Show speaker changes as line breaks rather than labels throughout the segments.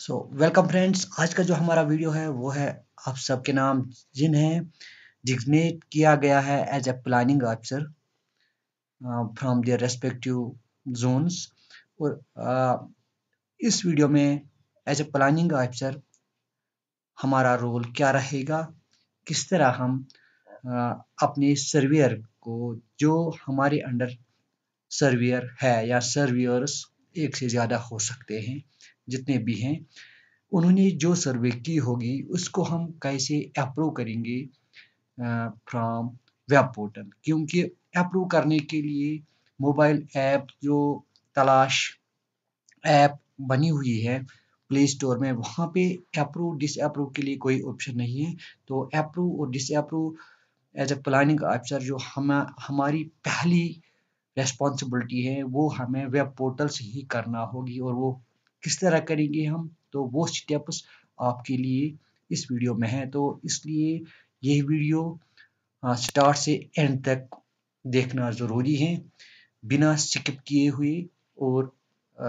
so welcome friends आज का जो हमारा वीडियो है वो है आप सबके नाम जिन्हें डिग्नेट किया गया है as a planning officer from their respective zones और uh, इस वीडियो में एज ए प्लानिंग ऑफिसर हमारा रोल क्या रहेगा किस तरह हम uh, अपने सर्वेयर को जो हमारे अंडर सर्वेयर है या सर्वेयर्स एक से ज़्यादा हो सकते हैं जितने भी हैं उन्होंने जो सर्वे की होगी उसको हम कैसे अप्रूव करेंगे फ्रॉम वेब पोर्टल क्योंकि अप्रूव करने के लिए मोबाइल ऐप जो तलाश ऐप बनी हुई है प्ले स्टोर में वहाँ पे अप्रूव डिसअप्रूव के लिए कोई ऑप्शन नहीं है तो अप्रूव और disapprove as a planning officer जो हम हमारी पहली रेस्पॉन्सिबिलिटी है वो हमें वेब पोर्टल से ही करना होगी और वो किस तरह करेंगे हम तो वो स्टेप्स आपके लिए इस वीडियो में है तो इसलिए ये वीडियो स्टार्ट से एंड तक देखना ज़रूरी है बिना स्किप किए हुए और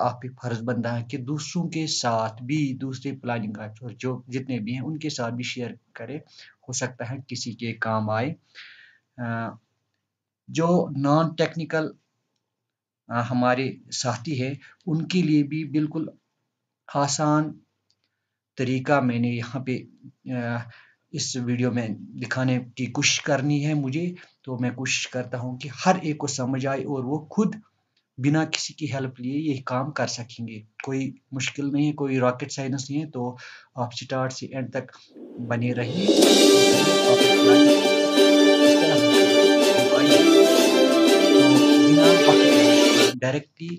आप फर्ज बनता है कि दूसरों के साथ भी दूसरे प्लानिंग और जो जितने भी हैं उनके साथ भी शेयर करें हो सकता है किसी के काम आए जो नॉन टेक्निकल हमारे साथी है उनके लिए भी बिल्कुल आसान तरीका मैंने यहाँ पे इस वीडियो में दिखाने की कोशिश करनी है मुझे तो मैं कोशिश करता हूँ कि हर एक को समझ आए और वो खुद बिना किसी की हेल्प लिए ये काम कर सकेंगे कोई मुश्किल नहीं है कोई रॉकेट साइंस नहीं है तो आप स्टार्ट से एंड तक बने रहिए डायरेक्टली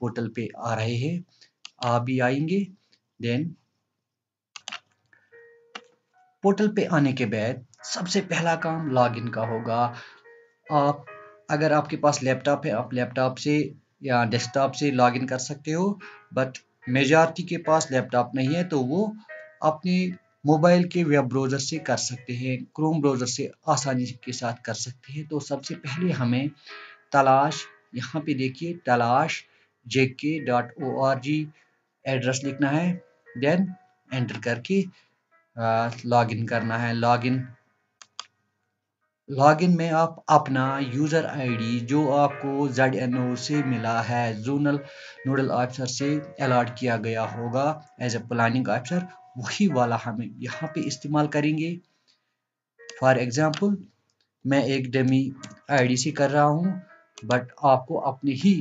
पोर्टल पे आ रहे हैं आ भी आएंगे देन पोर्टल पे आने के बाद सबसे पहला काम लॉगिन का होगा आप अगर आपके पास लैपटॉप है आप लैपटॉप से या डेस्कटॉप से लॉगिन कर सकते हो बट मेजॉरिटी के पास लैपटॉप नहीं है तो वो अपने मोबाइल के वेब ब्राउज़र से कर सकते हैं क्रोम ब्राउज़र से आसानी के साथ कर सकते हैं तो सबसे पहले हमें तलाश यहाँ पे देखिए Talash JK dot O R G address लिखना है देन एंटर करके लॉग इन करना है लॉग इन लॉग इन में आप अपना यूज़र आईडी जो आपको जेड एन ओ से मिला है जोनल नोडल ऑफिसर से अलाट किया गया होगा एज ए प्लानिंग ऑफिसर वही वाला हम यहाँ पे इस्तेमाल करेंगे फॉर एग्ज़ाम्पल मैं एक डमी आईडी से कर रहा हूँ बट आपको अपने ही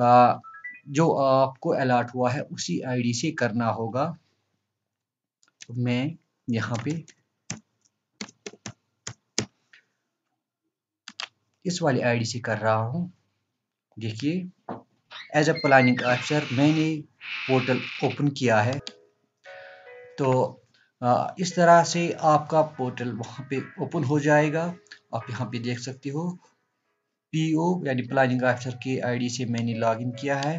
आ, जो आपको अलाट हुआ है उसी आईडी से करना होगा मैं यहाँ पे इस वाली आईडी से कर रहा हूं देखिए एज अ प्लानिंग ऑफिसर मैंने पोर्टल ओपन किया है तो इस तरह से आपका पोर्टल वहां पे ओपन हो जाएगा आप यहाँ पे देख सकते हो पीओ यानी प्लानिंग ऑफिसर के आईडी से मैंने लॉगिन किया है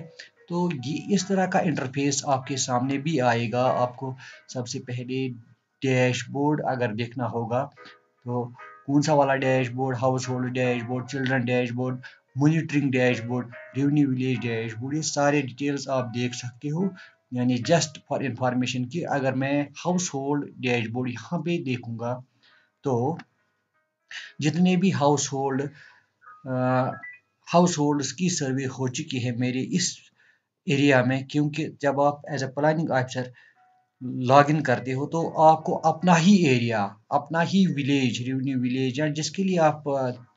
तो ये इस तरह का इंटरफेस आपके सामने भी आएगा आपको सबसे पहले डैशबोर्ड अगर देखना होगा तो कौन सा वाला dashboard household dashboard children dashboard monitoring dashboard revenue village dashboard ये सारे डिटेल्स आप देख सकते हो यानी जस्ट फॉर इंफॉर्मेशन कि अगर मैं हाउस होल्ड डैशबोर्ड यहाँ पे देखूंगा तो जितने भी हाउस होल्ड हाउस होल्ड्स की सर्वे हो चुकी है मेरे इस एरिया में क्योंकि जब आप as a planning officer log in करते हो तो आपको अपना ही एरिया अपना ही विलेज रेवेन्यू विलेज या जिसके लिए आप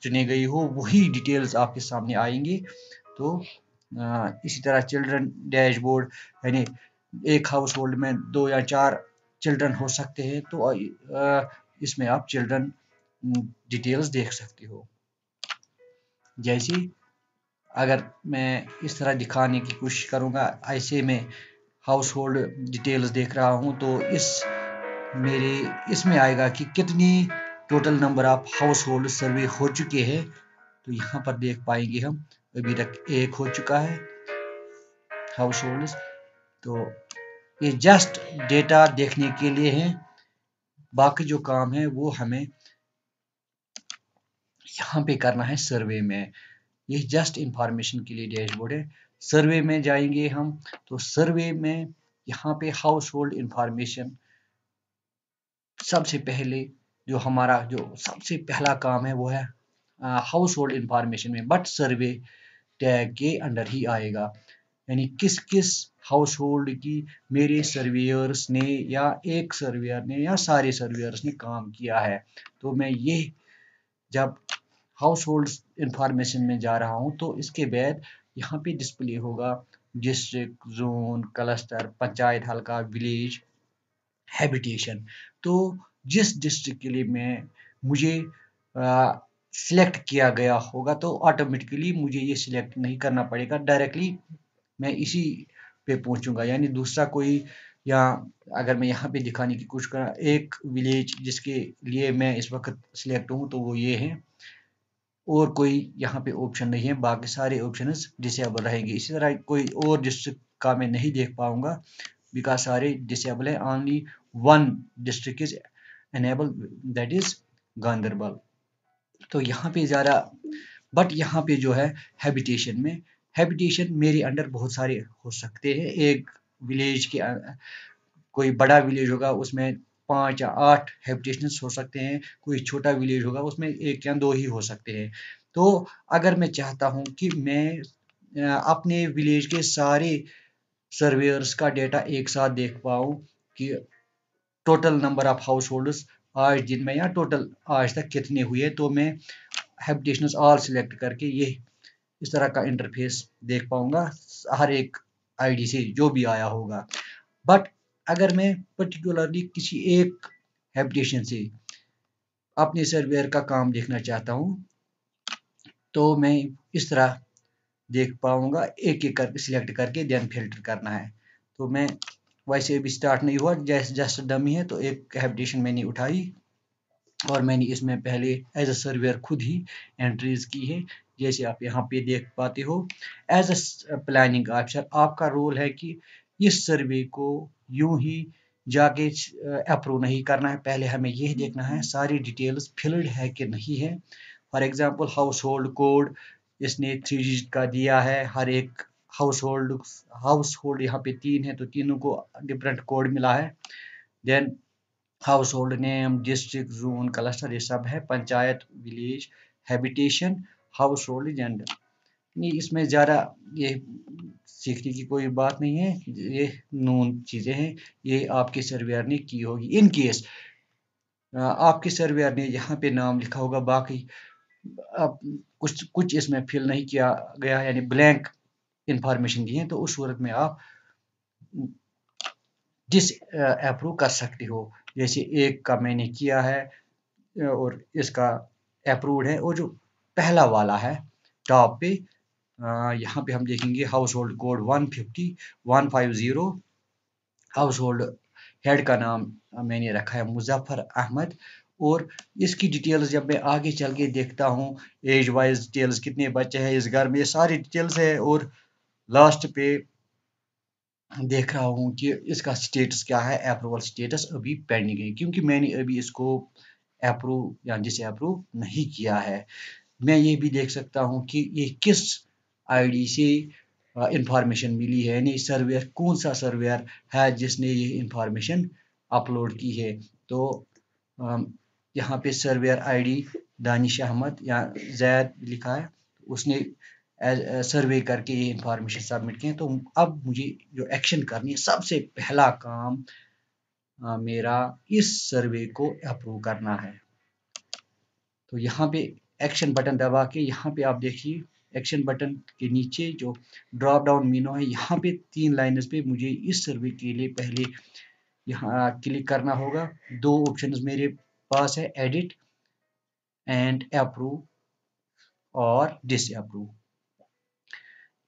चुने गए हो वही डिटेल्स आपके सामने आएंगे तो इसी तरह चिल्ड्रन डैशबोर्ड यानी एक हाउस होल्ड में दो या चार चिल्ड्रन हो सकते हैं तो इसमें आप चिल्ड्रन डिटेल्स देख सकते हो जैसी अगर मैं इस तरह दिखाने की कोशिश करूँगा ऐसे में हाउस होल्ड डिटेल्स देख रहा हूं तो इस मेरे इसमें आएगा कि कितनी total number of household survey हो चुके हैं तो यहाँ पर देख पाएंगे हम अभी तक एक हो चुका है हाउस होल्ड तो ये जस्ट डेटा देखने के लिए है बाकी जो काम है वो हमें यहाँ पे करना है सर्वे में ये जस्ट इंफॉर्मेशन के लिए डैशबोर्ड है सर्वे में जाएंगे हम तो सर्वे में यहाँ पे हाउस होल्ड इंफॉर्मेशन सबसे पहले जो हमारा जो सबसे पहला काम है वो है हाउस होल्ड इंफॉर्मेशन में बट सर्वे टैग के अंडर ही आएगा यानी किस किस हाउस होल्ड की मेरे सर्वेयर्स ने या एक सर्वेयर ने या सारे सर्वेयर्स ने काम किया है तो मैं ये जब हाउस होल्ड इंफॉर्मेशन में जा रहा हूँ तो इसके बाद यहाँ पे डिस्प्ले होगा डिस्ट्रिक्ट जोन क्लस्टर पंचायत हल्का विलेज हैबिटेशन तो जिस डिस्ट्रिक्ट के लिए मैं मुझे सिलेक्ट किया गया होगा तो ऑटोमेटिकली मुझे ये सिलेक्ट नहीं करना पड़ेगा डायरेक्टली मैं इसी पे पहुंचूंगा यानी दूसरा कोई या अगर मैं यहाँ पे दिखाने की कोशिश करा एक विलेज जिसके लिए मैं इस वक्त सिलेक्ट हूँ तो वो ये है और कोई यहाँ पे ऑप्शन नहीं है बाकी सारे ऑप्शन डिसेबल रहेंगे इसी तरह कोई और डिस्ट्रिक्ट का मैं नहीं देख पाऊंगा बिकॉज सारे डिसेबल है only one district is enable that is Ganderbal तो यहाँ पे ज़्यादा बट यहाँ पे जो है हैबिटेशन में हैबिटेशन मेरे अंडर बहुत सारे हो सकते हैं एक विलेज के कोई बड़ा विलेज होगा उसमें पाँच या आठ हैबिटेशन हो सकते हैं कोई छोटा विलेज होगा उसमें एक या दो ही हो सकते हैं तो अगर मैं चाहता हूँ कि मैं अपने विलेज के सारे सर्वेयर्स का डेटा एक साथ देख पाऊँ कि total number of householders आज दिन में या टोटल आज तक कितने हुए तो मैं हैबिटेशन ऑल सिलेक्ट करके ये इस तरह का इंटरफेस देख पाऊँगा हर एक आईडी से जो भी आया होगा बट अगर मैं पर्टिकुलरली किसी एक हैबिटेशन से अपने सर्वेयर का काम देखना चाहता हूँ तो मैं इस तरह देख पाऊंगा एक एक करके सिलेक्ट करके देन फिल्टर करना है तो मैं वैसे अभी स्टार्ट नहीं हुआ जैसे जस्ट डमी है तो एक हैबिटेशन मैंने उठाई और मैंने इसमें पहले एज अ सर्वेयर खुद ही एंट्रीज की है जैसे आप यहाँ पे देख पाते हो एज अ प्लानिंग ऑफिसर आपका रोल है कि इस सर्वे को यूं ही जाके अप्रूव नहीं करना है पहले हमें यह देखना है सारी डिटेल्स फिल्ड है कि नहीं है for example household code इसने थ्री डिजिट का दिया है हर एक हाउस होल्ड हाउस होल्ड यहाँ पे तीन है तो तीनों को डिफरेंट कोड मिला है then household name district zone cluster ये सब है panchayat village habitation household gender इसमें ज़्यादा ये सीखने की कोई बात नहीं है ये नून चीज़ें हैं ये आपके सर्वेयर ने की होगी इन केस आपके सर्वेयर ने यहाँ पे नाम लिखा होगा बाकी आप कुछ कुछ इसमें फिल नहीं किया गया यानी ब्लैंक इंफॉर्मेशन दी है तो उस सूरत में आप डिस अप्रूव कर सकते हो जैसे एक का मैंने किया है और इसका अप्रूव है और जो पहला वाला है टॉप पे यहाँ पे हम देखेंगे household code one fifty one five zero household head का नाम मैंने रखा है मुजफ्फर अहमद और इसकी डिटेल्स जब मैं आगे चल के देखता हूँ एज वाइज डिटेल्स कितने बच्चे हैं इस घर में सारी डिटेल्स है और लास्ट पे देख रहा हूँ कि इसका स्टेटस क्या है अप्रूवल स्टेटस अभी पेंडिंग है क्योंकि मैंने अभी इसको अप्रूव या जिसे अप्रूव नहीं किया है मैं ये भी देख सकता हूँ कि ये किस आईडी से इंफॉर्मेशन मिली है यानी सर्वेयर कौन सा सर्वेयर है जिसने ये इंफॉर्मेशन अपलोड की है तो um, यहाँ पे सर्वेयर आईडी दानिश अहमद या जैद लिखा है उसने सर्वे uh, करके ये इंफॉर्मेशन सबमिट किए तो अब मुझे जो एक्शन करनी है सबसे पहला काम आ, uh, मेरा इस सर्वे को अप्रूव करना है तो यहाँ पे एक्शन बटन दबा के यहाँ पे आप देखिए एक्शन बटन के नीचे जो ड्रॉप डाउन मीनो है यहाँ पे तीन लाइन पे मुझे इस सर्वे के लिए पहले यहाँ क्लिक करना होगा दो ऑप्शन मेरे पास है एडिट एंड अप्रूव और डिस अप्रूव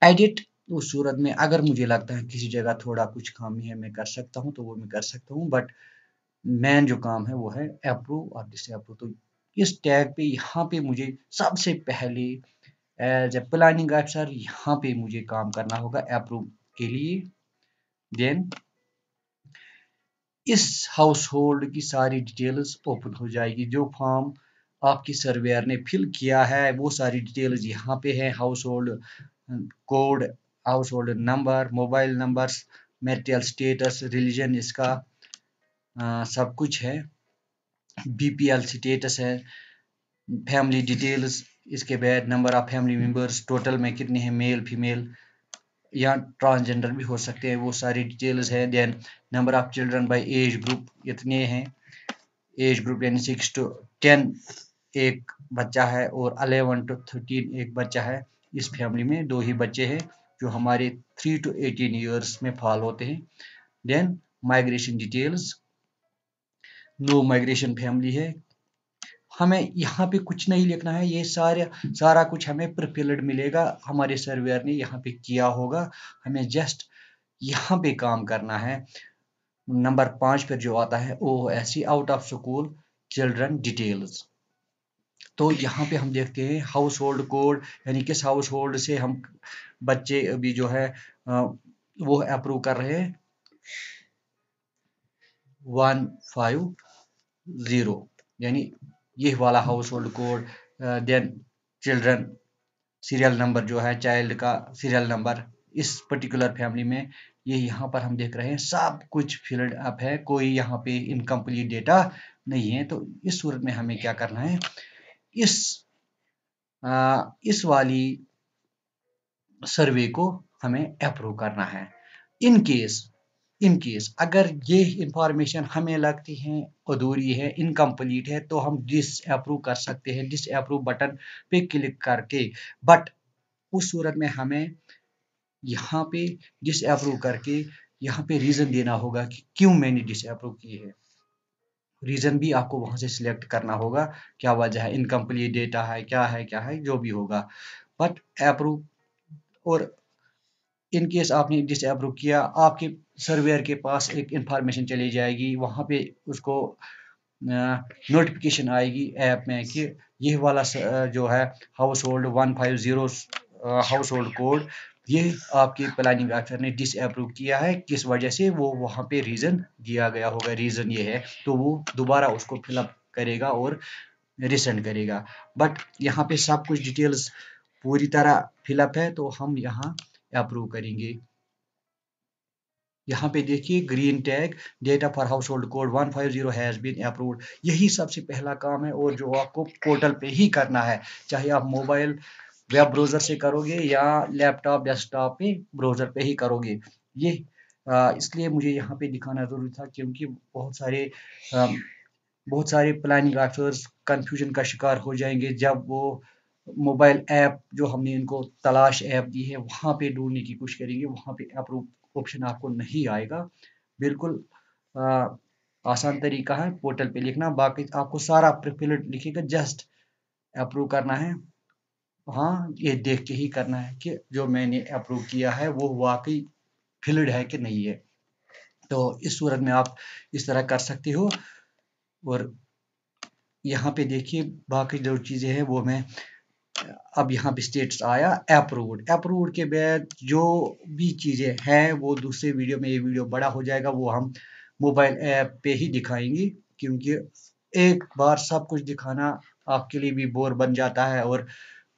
एडिट उस सूरत में अगर मुझे लगता है किसी जगह थोड़ा कुछ ही है मैं कर सकता हूँ तो वो मैं कर सकता हूँ बट मेन जो काम है वो है अप्रूव और डिस अप्रूव तो इस टैग पे यहाँ पे मुझे सबसे पहले जब प्लानिंग अफसर यहाँ पे मुझे काम करना होगा अप्रूव के लिए देन इस हाउस होल्ड की सारी डिटेल्स ओपन हो जाएगी जो फॉर्म आपकी सर्वेयर ने फिल किया है वो सारी डिटेल्स यहाँ पे है household code household number mobile numbers material status religion इसका आ, सब कुछ है बीपीएल स्टेटस है फैमिली डिटेल्स इसके बाद number of family members total में कितने हैं मेल फीमेल या ट्रांसजेंडर भी हो सकते हैं वो सारी डिटेल्स है then number of children by age group इतने हैं एज ग्रुप यानी सिक्स टू टेन एक बच्चा है और अलेवन टू थर्टीन एक बच्चा है इस फैमिली में दो ही बच्चे हैं जो हमारे थ्री टू एटीन ईयर्स में फॉल होते हैं then migration details no migration family है हमें यहाँ पे कुछ नहीं लिखना है ये सारे सारा कुछ हमें प्रिफिल्ड मिलेगा हमारे सर्वेयर ने यहाँ पे किया होगा हमें जस्ट यहाँ पे काम करना है नंबर पांच पर जो आता है O S out of school children details तो यहाँ पे हम देखते हैं हाउस होल्ड कोड यानी किस हाउस होल्ड से हम बच्चे अभी जो है वो अप्रूव कर रहे हैं वन फाइव ज़ीरो यानी ये वाला household code then children serial number जो है चाइल्ड का सीरियल नंबर इस पर्टिकुलर फैमिली में ये यहाँ पर हम देख रहे हैं सब कुछ फील्ड अप है कोई यहाँ पे इनकम्प्लीट डेटा नहीं है तो इस सूरत में हमें क्या करना है इस आ, uh, इस वाली सर्वे को हमें अप्रूव करना है इन केस इन केस अगर ये इंफॉर्मेशन हमें लगती है अधूरी है इनकम्प्लीट है तो हम डिस अप्रूव कर सकते हैं डिस अप्रूव बटन पे क्लिक करके बट उस सूरत में हमें यहाँ पे डिस अप्रूव करके यहाँ पे रीज़न देना होगा कि क्यों मैंने डिस अप्रूव की है रीज़न भी आपको वहाँ से सिलेक्ट करना होगा क्या वजह है इनकम्प्लीट डेटा है क्या है क्या है जो भी होगा बट अप्रूव और इन केस आपने डिसअप्रूव किया आपके सर्वेयर के पास एक इंफॉर्मेशन चली जाएगी वहाँ पे उसको नोटिफिकेशन आएगी ऐप में कि यह वाला जो है household one five zero household code ये आपके प्लानिंग ऑफिसर ने डिसअप्रूव किया है किस वजह से वो वहाँ पे रीज़न दिया गया होगा रीज़न ये है तो वो दोबारा उसको फिलअप करेगा और रिसेंड करेगा बट यहाँ पे सब कुछ डिटेल्स पूरी तरह फिलअप है तो हम यहाँ अप्रूव करेंगे यहाँ पे देखिए green tag data for household code one five zero has been approve यही सबसे पहला काम है और जो आपको पोर्टल पे ही करना है चाहे आप मोबाइल वेब ब्राउज़र से करोगे या लैपटॉप डेस्कटॉप पे ब्राउज़र पे ही करोगे ये इसलिए मुझे यहाँ पे दिखाना ज़रूरी था क्योंकि बहुत सारे बहुत सारे प्लानिंग ऑफिसर्स कंफ्यूजन का शिकार हो जाएंगे जब वो मोबाइल ऐप जो हमने इनको तलाश ऐप दी है वहां पे ढूंढने की कोशिश करेंगे वहां पे अप्रूव ऑप्शन आपको नहीं आएगा बिल्कुल आ, आसान तरीका है पोर्टल पे लिखना बाकी आपको सारा प्रिफिलेट लिखेगा जस्ट अप्रूव करना है हाँ ये देख के ही करना है कि जो मैंने अप्रूव किया है वो वाकई फिल्ड है कि नहीं है तो इस सूरत में आप इस तरह कर सकते हो और यहाँ पे देखिए बाकी जो चीज़ें हैं वो मैं अब यहाँ पे स्टेटस आया अप्रूव्ड अप्रूव्ड के बाद जो भी चीज़ें हैं वो दूसरे वीडियो में ये वीडियो बड़ा हो जाएगा वो हम मोबाइल ऐप पे ही दिखाएंगे क्योंकि एक बार सब कुछ दिखाना आपके लिए भी बोर बन जाता है और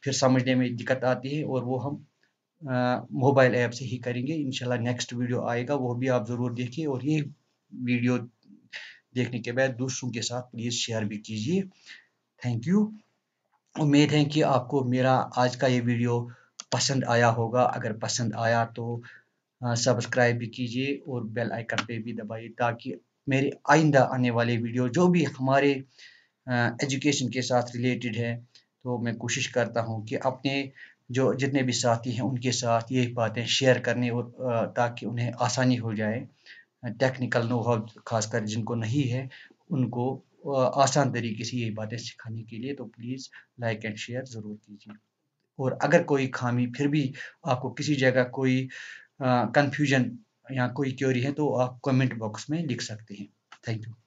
फिर समझने में दिक्कत आती है और वो हम मोबाइल ऐप से ही करेंगे इनशाला नेक्स्ट वीडियो आएगा वो भी आप ज़रूर देखिए और ये वीडियो देखने के बाद दूसरों के साथ प्लीज़ शेयर भी कीजिए थैंक यू उम्मीद है कि आपको मेरा आज का ये वीडियो पसंद आया होगा अगर पसंद आया तो सब्सक्राइब भी कीजिए और बेल आइकन पे भी दबाइए ताकि मेरे आइंदा आने वाले वीडियो जो भी हमारे एजुकेशन के साथ रिलेटेड है तो मैं कोशिश करता हूँ कि अपने जो जितने भी साथी हैं उनके साथ ये बातें शेयर करने और ताकि उन्हें आसानी हो जाए टेक्निकल नो हाउ खासकर जिनको नहीं है उनको आसान तरीके से यही बातें सिखाने के लिए तो प्लीज़ लाइक एंड शेयर ज़रूर कीजिए और अगर कोई खामी फिर भी आपको किसी जगह कोई कन्फ्यूजन या कोई क्योरी है तो आप कमेंट बॉक्स में लिख सकते हैं थैंक यू